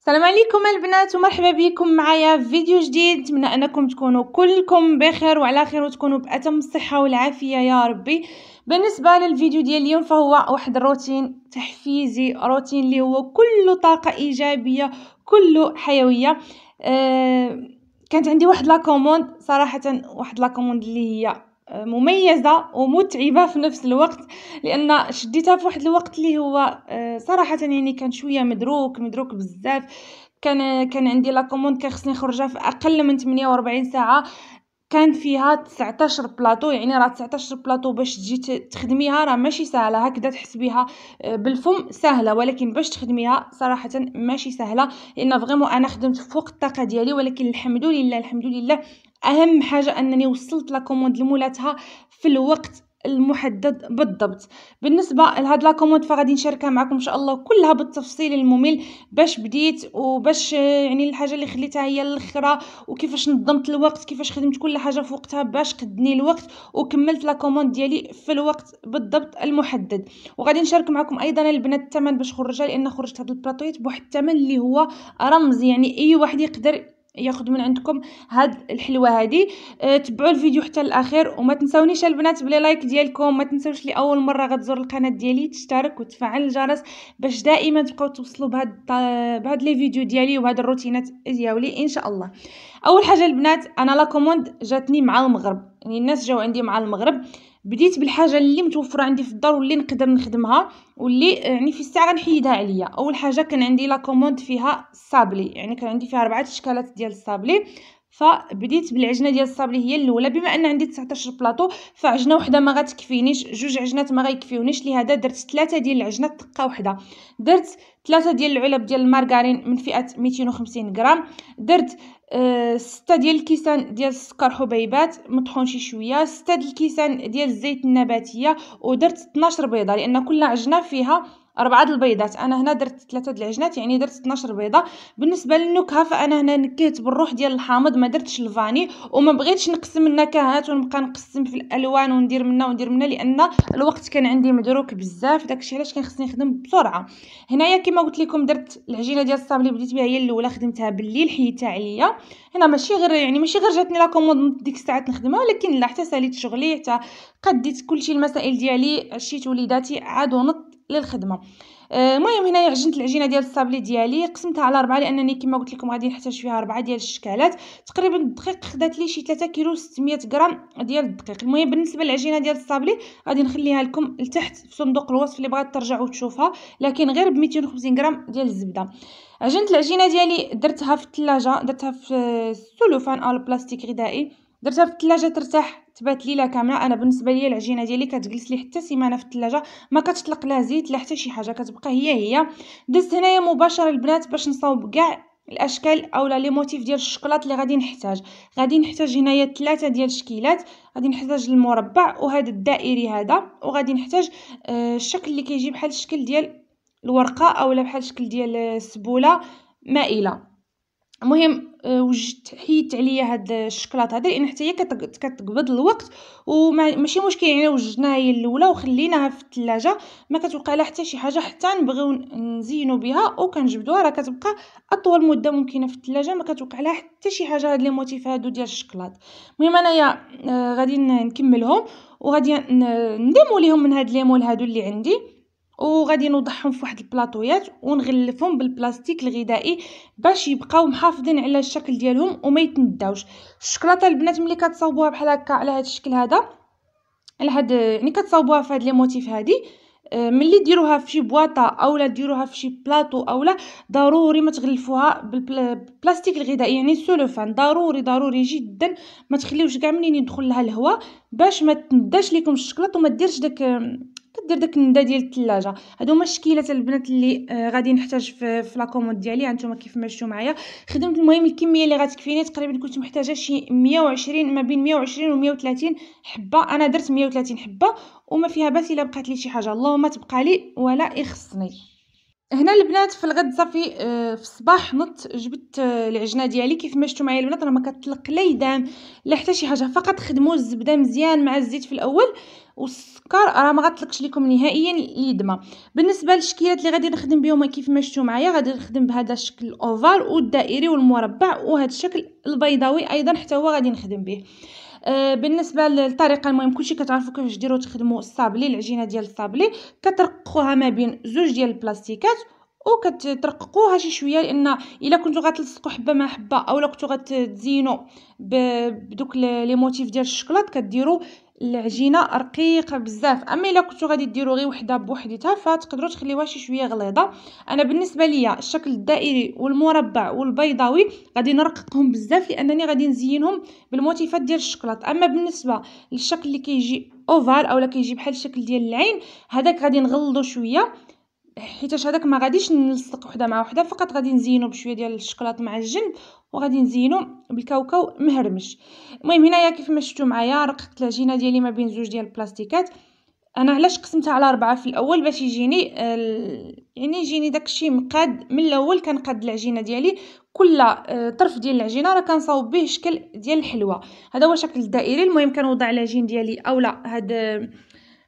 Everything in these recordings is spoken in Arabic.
السلام عليكم البنات ومرحبا بكم معايا في فيديو جديد نتمنى انكم تكونوا كلكم بخير وعلى خير وتكونوا باتم الصحه والعافيه يا ربي بالنسبه للفيديو ديال اليوم فهو واحد الروتين تحفيزي روتين اللي هو كله طاقه ايجابيه كله حيويه أه كانت عندي واحد لا كوموند صراحه واحد لا كوموند اللي هي مميزه ومتعبه في نفس الوقت لان شديتها في واحد الوقت اللي هو آه، صراحه يعني كان شويه مدروك مدروك بزاف كان كان عندي لا كوموند كان خصني نخرجها في اقل من 48 ساعه كان فيها 19 بلاطو يعني راه 19 بلاطو باش تجي تخدميها راه ماشي سهله هكذا تحسبيها آه، بالفم سهله ولكن باش تخدميها صراحه ماشي سهله لان فريمون انا خدمت فوق الطاقه ديالي ولكن الحمد لله الحمد لله اهم حاجه انني وصلت لا كوموند لمولاتها في الوقت المحدد بالضبط بالنسبه لهاد لا كوموند فغادي نشاركها معكم ان شاء الله كلها بالتفصيل الممل باش بديت وباش يعني الحاجه اللي خليتها هي الاخرى وكيفاش نظمت الوقت كيفاش خدمت كل حاجه في وقتها باش قدني الوقت وكملت لا كوموند ديالي في الوقت بالضبط المحدد وغادي نشارك معكم ايضا البنات الثمن باش خرجها لان خرجت هاد البلاطويت بواحد الثمن اللي هو رمز يعني اي واحد يقدر ياخذ من عندكم هاد الحلوه هادي أه تبعوا الفيديو حتى الاخير وما تنساونيش البنات بلي لايك ديالكم ما تنساوش لي اول مره غتزور القناه ديالي تشترك وتفعل الجرس باش دائما تبقاو توصلوا بهاد بهاد لي فيديو ديالي وهاد الروتينات ديالي ان شاء الله اول حاجه البنات انا لا كوموند جاتني مع المغرب يعني الناس جاو عندي مع المغرب بديت بالحاجه اللي متوفره عندي في الدار واللي نقدر نخدمها واللي يعني في الساعه غنحيدها عليا اول حاجه كان عندي لا كوموند فيها الصابلي يعني كان عندي فيها اربعه اشكالات ديال الصابلي فبديت بالعجنه ديال الصابلي هي الاولى بما ان عندي 19 بلاطو فعجنه وحده ما غتكفينيش جوج عجنات ما غيكفيونيش لهذا درت ثلاثه ديال العجنات دقه وحده درت ثلاثه ديال العلب ديال المارغرين من فئه 250 غرام درت ستة ديال الكيسان ديال السكر حبيبات مطحون شي شويه ستة ديال الكيسان ديال الزيت النباتيه ودرت 12 بيضه لان كل عجنه فيها أربعة البيضات أنا هنا درت ثلاثة العجنات يعني درت 12 بيضة بالنسبة للنكهة فأنا هنا نكهت بالروح ديال الحامض ما درتش الفاني وما بغيتش نقسم النكهات ونبقى نقسم في الألوان وندير منا وندير منا لأن الوقت كان عندي مدروك بزاف داكشي علاش كان خصني نخدم بسرعة هنايا كما قلت لكم درت العجينة ديال الصاب اللي بديت بها هي الأولى خدمتها بالليل حيدتها عليا هنا ماشي غير يعني ماشي غير جاتني لا كوموند ديك الساعات نخدمها ولكن لا حتى ساليت شغلي حتى قديت كلشي المسائل ديالي عشيت وليداتي عاد ونط للخدمه آه، المهم هنايا عجنت العجينه ديال الصابلي ديالي قسمتها على أربعة لانني كما قلت لكم غادي نحتاج فيها أربعة ديال الشكالات تقريبا الدقيق خدات لي شي 3 كيلو 600 غرام ديال الدقيق المهم بالنسبه للعجينه ديال الصابلي غادي نخليها لكم لتحت في صندوق الوصف اللي بغات ترجعوا تشوفها لكن غير ب 250 غرام ديال الزبده عجنت العجينه ديالي درتها في الثلاجه درتها في السلوفان او البلاستيك غذائي درتها في الثلاجه ترتاح تبات ليله كامله انا بالنسبه ليا العجينه ديالي كتجلس لي حتى سيمانه في الثلاجه ما كتطلق لا زيت لا حتى شي حاجه كتبقى هي هي دزت هنايا مباشره البنات باش نصاوب كاع الاشكال اولا لي موتيف ديال الشكلاط اللي غادي نحتاج غادي نحتاج هنايا ثلاثه ديال الشكيلات غادي نحتاج المربع وهذا الدائري هذا وغادي نحتاج آه، الشكل اللي كيجي بحال الشكل ديال الورقه اولا بحال الشكل ديال السبوله مائله المهم آه، وجدت حيدت عليا هاد الشكلاط هذا لان حتى هي كتقبض الوقت وماشي مشكل يعني وجدناها هي الاولى وخليناها في الثلاجه ما كتوقع لها حتى شي حاجه حتى نبغيو نزينو بها وكنجبدوها راه كتبقى اطول مده ممكنه في الثلاجه ما كتوقع لها حتى شي حاجه هاد لي موتيف هادو ديال الشكلاط المهم انايا آه، غادي نكملهم وغادي نديمو ليهم من هاد ليمون هادو اللي عندي وغادي نوضحهم في واحد البلاطويات ونغلفهم بالبلاستيك الغذائي باش يبقاو محافظين على الشكل ديالهم وما يتنداوش الشكلاطه البنات ملي كتصاوبوها بحال هكا على هذا الشكل هذا على هاد يعني كتصاوبوها في هاد لي موتيف هادي آه، ملي ديروها في شي بواطه اولا ديروها في شي بلاطو اولا ضروري ما تغلفوها بالبلاستيك الغذائي يعني السولوفان ضروري ضروري جدا ما تخليوش كاع منين يدخل لها الهواء باش ما تنداش لكم الشكلاط وما ديرش داك آه، كدير داك الندا ديال الثلاجه هادو هما الشكيلات البنات اللي آه غادي نحتاج في, في لاكومود ديالي هانتوما كيف ما شفتوا معايا خدمت المهم الكميه اللي غتكفيني تقريبا كنت محتاجه شي 120 ما بين 120 و 130 حبه انا درت 130 حبه وما فيها باس الا بقات لي شي حاجه اللهم تبقى لي ولا يخصني هنا البنات في الغد صافي آه، في الصباح نط جبت آه، العجنه ديالي كيف ما شفتوا معايا البنات راه ما كتطلق لا يدام لا حتى شي حاجه فقط خدموا الزبده مزيان مع الزيت في الاول والسكر راه ما غطلقش لكم نهائيا اليدما بالنسبه للشكيلات اللي غادي نخدم بهم كيف ما شفتوا معايا غادي نخدم بهذا الشكل الاوفال والدائري والمربع وهذا الشكل البيضاوي ايضا حتى هو غادي نخدم به آه بالنسبه للطريقه المهم كلشي كتعرفوا كيفاش ديروا تخدموا الصابلي العجينه ديال الصابلي كترققوها ما بين زوج ديال البلاستيكات وكترققوها شي شويه لان الا كنتو غتلصقوا حبه مع حبه اولا كنتو غتزينوا بدوك لي موتيف ديال الشكلاط كديروا العجينه رقيقه بزاف اما الا كنتو غادي ديرو غير وحده بوحديتها فتقدروا تخليوها شي شويه غليظه انا بالنسبه ليا الشكل الدائري والمربع والبيضاوي غادي نرققهم بزاف لانني غادي نزينهم بالموتيفات ديال الشكلاط اما بالنسبه للشكل اللي كيجي اوفال اولا كيجي بحال الشكل ديال العين هذاك غادي نغلضو شويه حيتاش هذاك ما غاديش نلصق وحده مع وحده فقط غادي نزينو بشويه ديال الشكلاط مع الجلد وغادي نزينو بالكاوكاو مهرمش المهم هنايا كيف ما شفتوا معايا رققت العجينه ديالي ما بين زوج ديال البلاستيكات انا علاش قسمتها على أربعة في الاول باش يجيني يعني يجيني داكشي مقاد من الاول كنقاد العجينه ديالي كل آه، طرف ديال العجينه راه كنصاوب به شكل ديال الحلوه هذا هو شكل الدائري المهم كنوضع العجين ديالي اولا هذا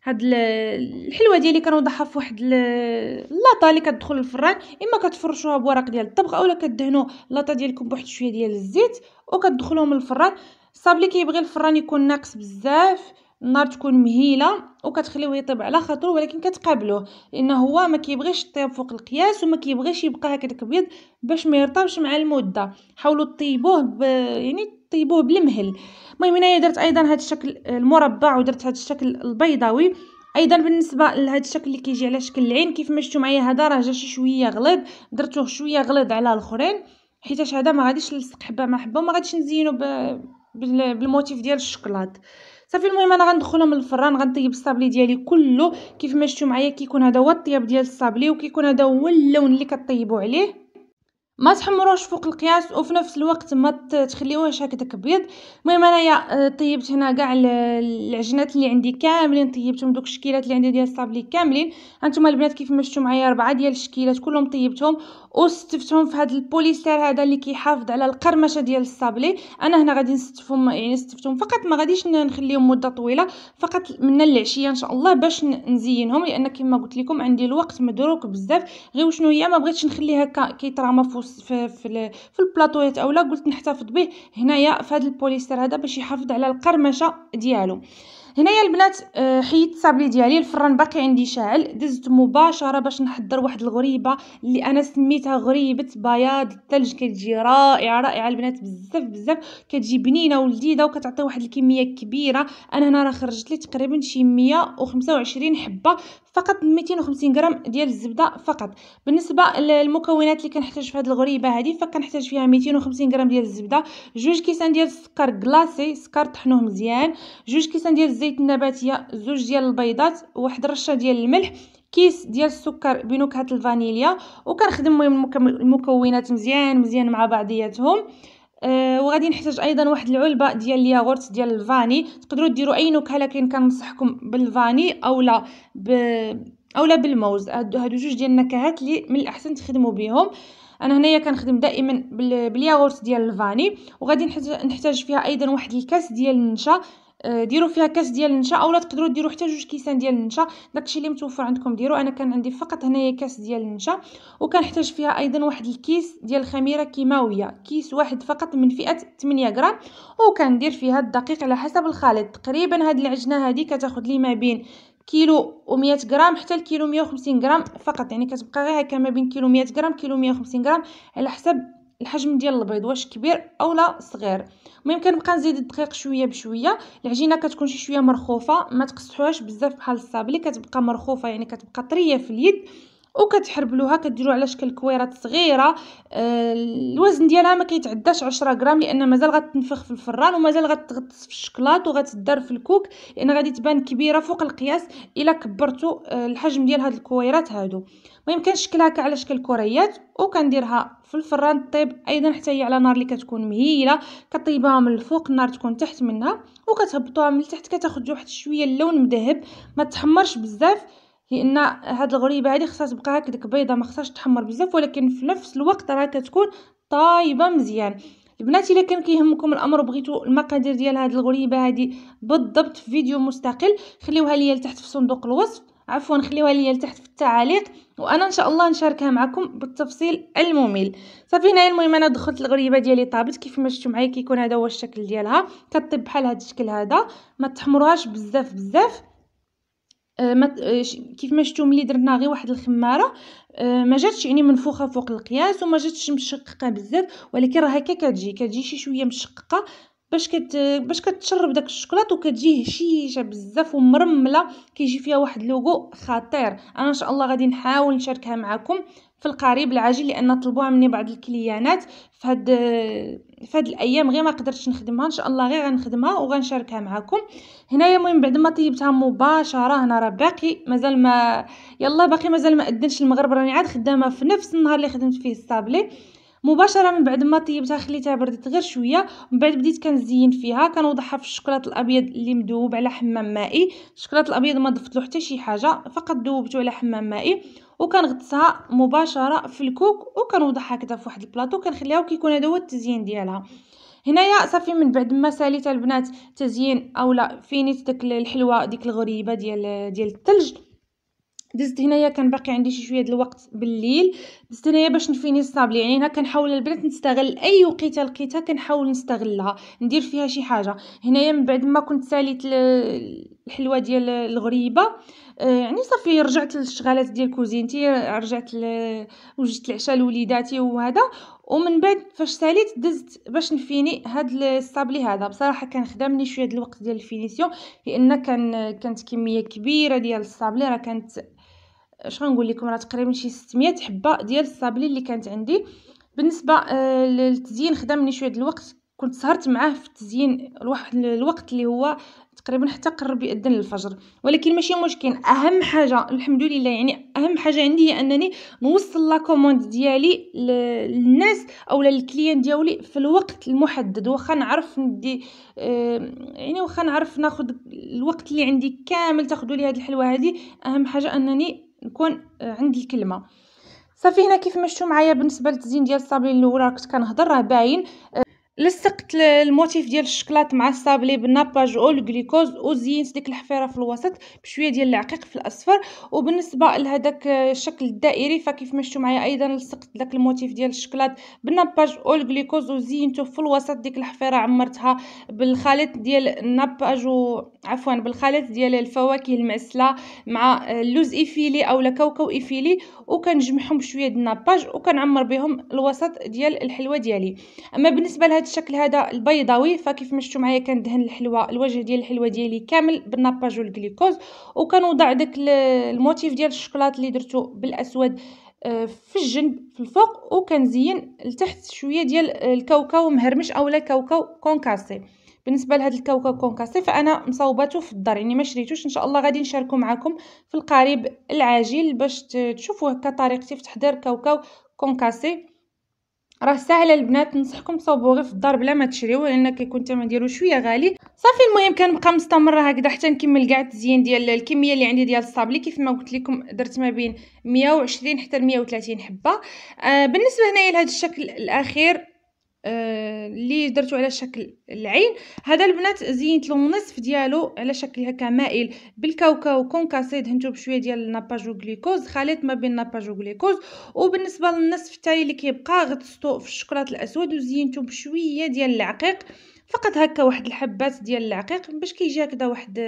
هاد الحلوه ديالي كنوضعها في واحد اللاطه اللي كتدخل للفران اما كتفرشوها بورق ديال الطبخ اولا كدهنوا اللاطه ديالكم بواحد شويه ديال الزيت وكتدخلوهم للفران الصابلي كيبغي الفران يكون ناقص بزاف النار تكون مهيله وكتخليوه يطيب على خاطر ولكن كتقابلوه لان هو ما كيبغيش يطيب فوق القياس وما كيبغيش يبقى هكاك بيض باش ما يرطبش مع المده حاولوا طيبوه ب... يعني طيبوه بالمهل المهم هنايا درت ايضا هذا الشكل المربع ودرت هذا الشكل البيضاوي ايضا بالنسبه لهذا الشكل اللي كيجي على شكل العين كيف ما شفتوا معايا هذا راه جا شي شويه غليظ درتوه شويه غليظ على الاخرين حيتاش هذا ما غاديش نلصق حبه ما حبه وما غاديش نزينو ب... بالموتيف ديال الشكلاط صافي المهم انا غندخلهم من الفران غنطيب الصابلي ديالي كله كيف ما شفتوا معايا كيكون هذا هو الطياب ديال الصابلي وكيكون هذا هو اللون اللي كطيبوا عليه ما تحمروش فوق القياس وفي نفس الوقت ما تخليوهش هكذاك بيض المهم انايا آه، طيبت هنا كاع العجينات اللي عندي كاملين طيبتهم دوك الشكيلات اللي عندي ديال الصابلي كاملين هانتوما البنات كيف ما شفتوا معايا اربعه ديال الشكيلات كلهم طيبتهم وستفتهم في هذا البوليستير هذا اللي كيحافظ على القرمشه ديال الصابلي انا هنا غادي نستفهم يعني نستفتهم فقط ما غاديش نخليهم مده طويله فقط من العشيه ان شاء الله باش نزينهم لان كما قلت لكم عندي الوقت مدروك بزاف غير شنو هي ما بغيتش نخليها كيتراما في في في, في البلاطويات اولا قلت نحتفظ به هنايا في هذا البوليستير هذا باش يحافظ على القرمشه ديالو هنايا البنات آه، حيدت الصابلي ديالي الفران باقي عندي شاعل دزت مباشره باش نحضر واحد الغريبه اللي انا سميتها غريبه بياض الثلج كتجي رائعه رائعه البنات بزاف بزاف كتجي بنينه ولذيذه وكتعطي واحد الكميه كبيره انا هنا راه خرجت لي تقريبا شي 125 حبه فقط 250 غرام ديال الزبده فقط بالنسبه للمكونات اللي كنحتاج في هذه الغريبه هذه فكنحتاج فيها 250 غرام ديال الزبده جوج كيسان ديال السكر كلاصي سكر طحنوه مزيان جوج كيسان ديال الزيت النباتيه زوج ديال البيضات واحد رشه ديال الملح كيس ديال السكر بنكهه الفانيليا وكنخدم المهم المكونات مزيان مزيان مع بعضياتهم أه وغادي نحتاج ايضا واحد العلبه ديال الياغورت ديال الفاني تقدروا ديروا اي نكهه لكن كنصحكم بالفاني اولا ب اولا بالموز هادو جوج ديال النكهات اللي من الاحسن تخدموا بهم انا هنايا كنخدم دائما بالياغورت ديال الفاني وغادي نحتاج فيها ايضا واحد الكاس ديال النشا آه، ديروا فيها كاس ديال النشا اولا تقدروا ديروا حتى جوج كيسان ديال النشا داكشي اللي متوفر عندكم ديروا انا كان عندي فقط هنايا كاس ديال النشا وكنحتاج فيها ايضا واحد الكيس ديال الخميره كيماويه كيس واحد فقط من فئه 8 غرام وكندير فيها الدقيق على حسب الخليط تقريبا هاد العجنه هادي كتاخذ لي ما بين كيلو و100 غرام حتى الكيلو 150 غرام فقط يعني كتبقى غير هكا ما بين كيلو 100 غرام كيلو 150 غرام على حسب الحجم ديال البيض واش كبير اولا صغير المهم كنبقى نزيد الدقيق شويه بشويه العجينه كتكون شي شويه مرخوفه ما تقصحوهاش بزاف بحال الصابلي كتبقى مرخوفه يعني كتبقى طريه في اليد وكتحربلوها كديروها على شكل كويرات صغيره آه الوزن ديالها ما كيتعداش 10 غرام لان مازال غتنفخ في الفران ومازال غتغطس في الشكلاط وغتدار في الكوك لان غادي تبان كبيره فوق القياس الا كبرتو آه، الحجم ديال هاد الكويرات هادو المهم كنشكلها على شكل كريات وكنديرها في الفران طيب ايضا حتى هي على نار اللي كتكون مهيله كطيبها من الفوق النار تكون تحت منها وكتهبطوها من تحت كتاخذ واحد شويه اللون مذهب ما تحمرش بزاف لان هاد الغريبه هادي خصها تبقى هكذاك بيضه ما خصهاش تحمر بزاف ولكن في نفس الوقت راه كتكون طايبه مزيان البنات الا كان كيهمكم الامر وبغيتو المقادير ديال هاد الغريبه هادي بالضبط في فيديو مستقل خليوها ليا لتحت في صندوق الوصف عفوا خليوها ليا لتحت في التعاليق وانا ان شاء الله نشاركها معكم بالتفصيل الممل صافي هنايا المهم انا دخلت الغريبه ديالي طابت كيف ما شفتوا معايا كيكون هذا هو الشكل ديالها كطيب بحال هذا الشكل هذا ما تحمروهاش بزاف بزاف آه، آه، كيف ما شفتوا ملي درنا غير واحد الخماره آه، ما جاتش يعني منفوخه فوق القياس وما جاتش مشققه بزاف ولكن راه هكا كتجي كتجي شي شويه مشققه باش كت باش كتشرب داك الشوكولات وكتجي هشيشه بزاف ومرمله كيجي فيها واحد لوغو خطير انا ان شاء الله غادي نحاول نشاركها معكم في القريب العاجل لان طلبوها مني بعض الكليانات فهاد فهاد الايام غير ما قدرتش نخدمها ان شاء الله غير غنخدمها وغنشاركها معكم هنايا المهم بعد ما طيبتها مباشره هنا راه باقي مازال ما يلا باقي مازال ما ادنش المغرب راني عاد خدامه في نفس النهار اللي خدمت فيه الصابلي مباشره من بعد ما طيبتها خليتها بردت غير شويه من بعد بديت كنزين فيها كنوضعها في الشكلاط الابيض اللي مذوب على حمام مائي الشكلاط الابيض ما ضفت له حتى شي حاجه فقط ذوبته على حمام مائي وكنغطسها مباشره في الكوك وكنوضعها هكذا في واحد البلاطو كنخليها وكيكون هذا هو التزيين ديالها هنايا صافي من بعد ما ساليت البنات تزيين اولا فينيت داك الحلوه ديك الغريبه ديال ديال الثلج دزت هنايا كان باقي عندي شي شويه د الوقت بالليل نستنايا باش نفيني الصابلي يعني هنا كنحاول البنات نستغل اي وقيته لقيتها كنحاول نستغلها ندير فيها شي حاجه هنايا من بعد ما كنت ساليت الحلوه ديال الغريبه آه، يعني صافي رجعت للشغالات ديال كوزينتي رجعت وجدت العشاء لوليداتي وهذا ومن بعد فاش ساليت دزت باش نفيني هاد الصابلي هذا بصراحه كان خدامني شويه ديال الوقت ديال الفينيسيون لان كان كانت كميه كبيره ديال الصابلي راه كانت اش غنقول لكم راه تقريبا شي 600 حبه ديال الصابلي اللي كانت عندي بالنسبه آه للتزيين خدا مني شويه الوقت كنت سهرت معاه في التزيين لواحد الوقت اللي هو تقريبا حتى قرب يأذن الفجر ولكن ماشي مشكل اهم حاجه الحمد لله يعني اهم حاجه عندي هي انني نوصل لا كوموند ديالي للناس او للكليان ديالي في الوقت المحدد واخا نعرف ندي آه يعني واخا نعرف ناخذ الوقت اللي عندي كامل تاخذوا لي هذه الحلوه هذه اهم حاجه انني نكون عندي الكلمه صافي هنا كيف ما معايا بالنسبه للتزيين ديال الصابلين الاول كنت كنهضر راه باين لصقت الموتيف ديال الشكلاط مع الصابلي بالناباج او الغليكوز وزينت ديك الحفيره في الوسط بشويه ديال العقيق في الاصفر وبالنسبه لهذاك الشكل الدائري فكيف ما شفتوا معايا ايضا لصقت داك الموتيف ديال الشكلاط بالناباج او الغليكوز وزينته في الوسط ديك الحفيره عمرتها بالخليط ديال الناباج عفوا بالخليط ديال الفواكه المعسله مع اللوز ايفيلي اولا كاوكاو ايفيلي وكنجمعهم بشويه ديال الناباج وكنعمر بهم الوسط ديال الحلوه ديالي اما بالنسبه بهذا الشكل هذا البيضاوي فكيف ما شفتوا معايا كندهن الحلوه الوجه ديال الحلوه ديالي كامل بالناباج والجليكوز وكنوضع داك الموتيف ديال الشوكولات اللي درتو بالاسود آه، في الجنب في الفوق وكنزين لتحت شويه ديال الكاوكاو مهرمش اولا كاوكاو كونكاسي بالنسبه لهذا الكاوكاو كونكاسي فانا مصوباتو في الدار يعني ما شريتوش ان شاء الله غادي نشاركه معكم في القريب العاجل باش تشوفوه هكا طريقتي في تحضير كاوكاو كونكاسي راه ساهله البنات نصحكم صوبوا غير في الدار بلا ما تشريوه لان كيكون الثمن ديالو شويه غالي صافي المهم كنبقى مستمره هكذا حتى نكمل كاع التزيين ديال الكميه اللي عندي ديال الصابلي كيف ما قلت لكم درت ما بين 120 حتى 130 حبه آه بالنسبه هنايا لهذا الشكل الاخير اللي آه، درتو على شكل العين هذا البنات زينت له نصف ديالو على شكل هكا مائل بالكاوكاو كونكاسي دهنتو بشويه ديال الناباج وغليكوز خليط ما بين الناباج وغليكوز وبالنسبه للنصف الثاني اللي كيبقى غطستو في الشكلاط الاسود وزينتو بشويه ديال العقيق فقط هكا واحد الحبات ديال العقيق باش كيجي هكذا واحد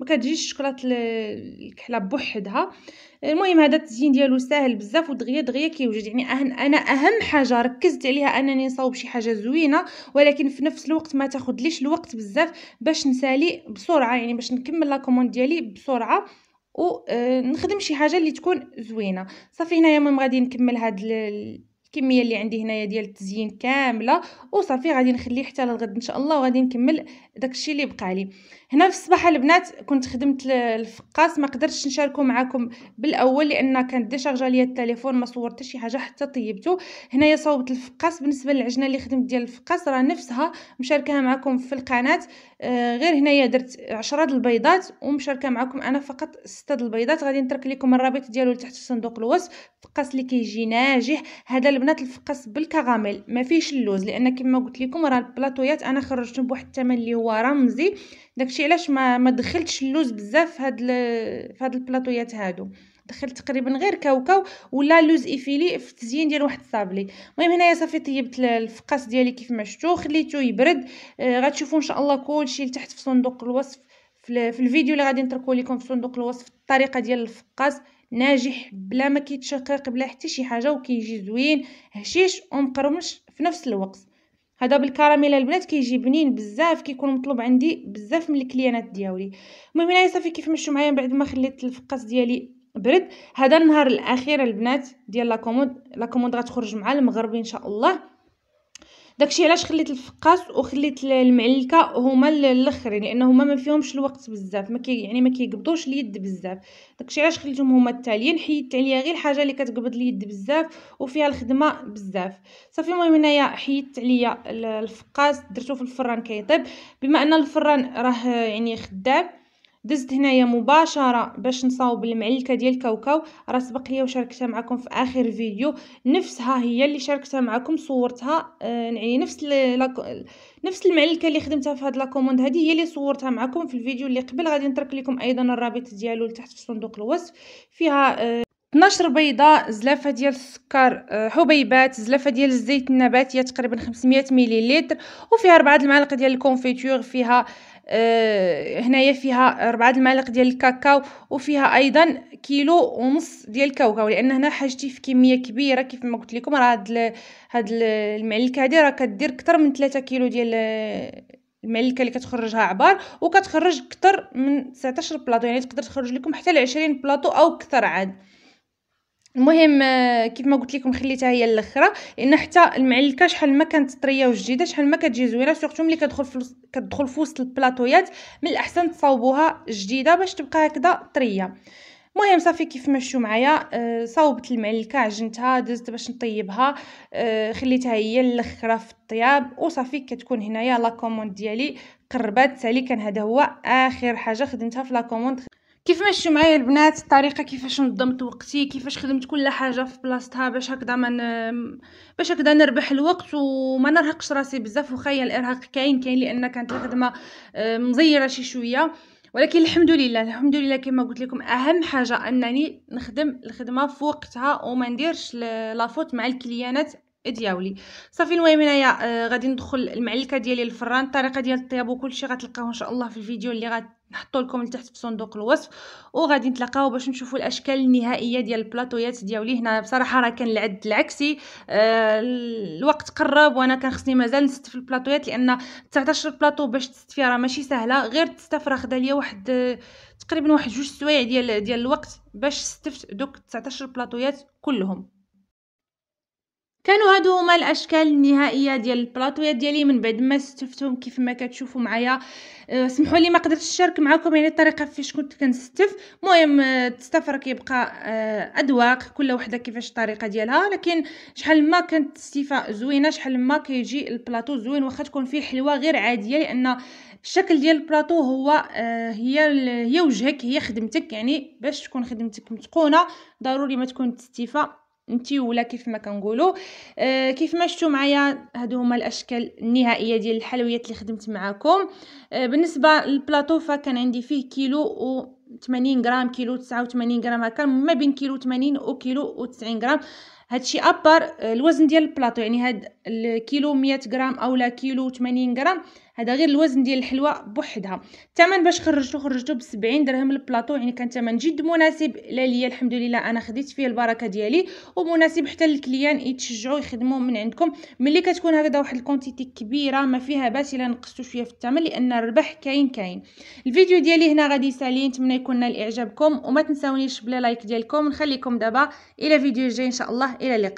ما كتجيش الشكلاط الكحله بوحدها المهم هذا التزيين ديالو ساهل بزاف ودغيا دغيا كيوجد يعني أهن انا اهم حاجه ركزت عليها انني نصاوب شي حاجه زوينه ولكن في نفس الوقت ما تاخذليش الوقت بزاف باش نسالي بسرعه يعني باش نكمل لا ديالي بسرعه ونخدم آه، شي حاجه اللي تكون زوينه صافي هنايا المهم غادي نكمل هذا الكميه اللي عندي هنايا ديال التزيين كامله وصافي غادي نخليه حتى للغد ان شاء الله وغادي نكمل داكشي اللي بقى لي هنا في الصباح البنات كنت خدمت الفقاس ما قدرتش نشاركه معكم بالاول لان كانت ديشارجا ليا التليفون ما صورت شي حاجه حتى طيبته هنايا صوبت الفقاس بالنسبه للعجنه اللي خدمت ديال الفقاس راه نفسها مشاركاها معكم في القناه آه غير هنايا درت 10 البيضات ومشاركه معكم انا فقط 6 البيضات غادي نترك لكم الرابط ديالو تحت في صندوق الوصف فقاس اللي كيجي ناجح هذا البنات الفقاس بالكراميل ما فيهش اللوز لان كما قلت لكم راه البلاطويات انا خرجتهم بواحد الثمن اللي هو رمزي داكشي داكشي علاش ما ما دخلتش اللوز بزاف في هاد في هاد البلاطويات هادو دخلت تقريبا غير كاوكاو ولا لوز ايفيلي في التزيين ديال واحد الصابلي المهم هنايا صافي طيبت الفقاس ديالي كيف ما شفتو خليته يبرد آه غتشوفوا ان شاء الله كلشي لتحت في صندوق الوصف في الفيديو اللي غادي نتركو لكم في صندوق الوصف الطريقه ديال الفقاس ناجح بلا ما كيتشقق بلا حتى شي حاجه وكيجي زوين هشيش ومقرمش في نفس الوقت هذا بالكراميل البنات كيجي بنين بزاف كيكون مطلوب عندي بزاف من الكليانات ديالي المهم هنايا صافي كيف مشيتو معايا من بعد ما خليت الفقاس ديالي برد هذا النهار الاخير البنات ديال لا كوموند لا كوموند غتخرج مع المغرب ان شاء الله داكشي علاش خليت الفقاس وخليت المعلكه هما الاخرين لان هما ما فيهمش الوقت بزاف ما كي يعني ما كيقبضوش اليد بزاف داكشي علاش خليتهم هما التاليين حيدت عليا يعني غير الحاجه اللي كتقبض اليد بزاف وفيها الخدمه بزاف صافي المهم هنايا حيدت عليا الفقاس درتو في الفران كيطيب بما ان الفران راه يعني خدام دزت هنايا مباشره باش نصاوب المعلكه ديال الكاوكاو راه سبق ليا وشاركتها معكم في اخر فيديو نفسها هي اللي شاركتها معكم صورتها آه، يعني نفس ال... نفس المعلكه اللي خدمتها في هاد لا كوموند هذه هي اللي صورتها معكم في الفيديو اللي قبل غادي نترك لكم ايضا الرابط ديالو لتحت في صندوق الوصف فيها 12 آه، بيضه زلافه ديال السكر آه، حبيبات زلافه ديال الزيت النباتيه تقريبا 500 ملل وفيها 4 المعالق ديال الكونفيتور فيها آه، هنايا فيها ربعة المعالق ديال الكاكاو وفيها ايضا كيلو ونص ديال الكاوكاو لان هنا حاجتي في كميه كبيره كيف ما قلت لكم راه هاد هاد المعلكه هادي راه كدير اكثر من 3 كيلو ديال آه، المعلكه اللي كتخرجها عبار وكتخرج اكثر من 19 بلاطو يعني تقدر تخرج لكم حتى ل 20 بلاطو او اكثر عاد المهم آه، كيف ما قلت لكم خليتها هي الاخرى لان حتى المعلكه شحال ما كانت طريه وجديده شحال ما كتجي زوينه سورتو ملي كتدخل في كتدخل في وسط البلاطويات من الاحسن تصاوبوها جديده باش تبقى هكذا طريه المهم صافي كيف مشوا معايا أه صوبت المعلكه عجنتها دزت باش نطيبها آه، خليتها هي الاخره في الطياب وصافي كتكون هنايا لا كوموند ديالي قربات سالي كان هذا هو اخر حاجه خدمتها في لا كوموند كيف مشيو معايا البنات الطريقه كيفاش نظمت وقتي كيفاش خدمت كل حاجه في بلاصتها باش هكذا ما باش هكذا نربح الوقت وما نرهقش راسي بزاف وخا الارهاق كاين كاين لان كانت الخدمه آه، مزيره شي شويه ولكن الحمد لله الحمد لله كما قلت لكم اهم حاجه انني نخدم الخدمه في وقتها وما نديرش لافوت مع الكليانات دياولي صافي المهم انايا آه، غادي ندخل المعلكه ديالي للفران الطريقه ديال الطياب وكلشي غتلقاوه ان شاء الله في الفيديو اللي غت نحطو لكم لتحت في صندوق الوصف وغادي نتلاقاو باش نشوفوا الاشكال النهائيه ديال البلاطويات ديالي هنا بصراحه راه كان العد العكسي آه الوقت قرب وانا كان خصني مازال نست في البلاطويات لان 19 بلاطو باش تست فيها راه ماشي سهله غير تستف راه خدا ليا واحد آه، تقريبا واحد جوج سوايع ديال ديال الوقت باش استفت دوك 19 بلاطويات كلهم كانوا هادو هما الاشكال النهائيه ديال البلاطويات ديالي من بعد ما استفتهم كيف ما كتشوفوا معايا أه سمحوا لي ما قدرتش نشارك معكم يعني الطريقه فاش كنت كنستف المهم أه، التستف راه كيبقى ادواق أه، كل وحده كيفاش الطريقه ديالها لكن شحال ما كانت التستيفه زوينه شحال ما كيجي البلاطو زوين واخا تكون فيه حلوه غير عاديه لان الشكل ديال البلاطو هو أه، هي هي وجهك هي خدمتك يعني باش تكون خدمتك متقونه ضروري ما تكون تستيفه انتي ولا كيف ما كنقولوا آه كيف ما شفتوا معايا هادو هما الاشكال النهائيه ديال الحلويات اللي خدمت معاكم آه بالنسبه للبلاطو فكان عندي فيه كيلو و 80 غرام كيلو 89 غرام هكا ما بين كيلو 80 وكيلو 90 غرام اه هادشي ابار آه، الوزن ديال البلاطو يعني هاد الكيلو 100 غرام اولا كيلو 80 غرام هذا غير الوزن ديال الحلوى بوحدها الثمن باش خرجتو خرجتو ب 70 درهم البلاطو يعني كان ثمن جد مناسب لا ليا الحمد لله انا خديت فيه البركه ديالي ومناسب حتى للكليان يتشجعوا يخدموا من عندكم ملي كتكون هكذا واحد الكونتيتي كبيره ما فيها باس الا نقصتو شويه في الثمن لان الربح كاين كاين الفيديو ديالي هنا غادي يسالي نتمنى يكون نال اعجابكم وما تنساونيش بلا لايك ديالكم نخليكم دابا الى فيديو جاي ان شاء الله era la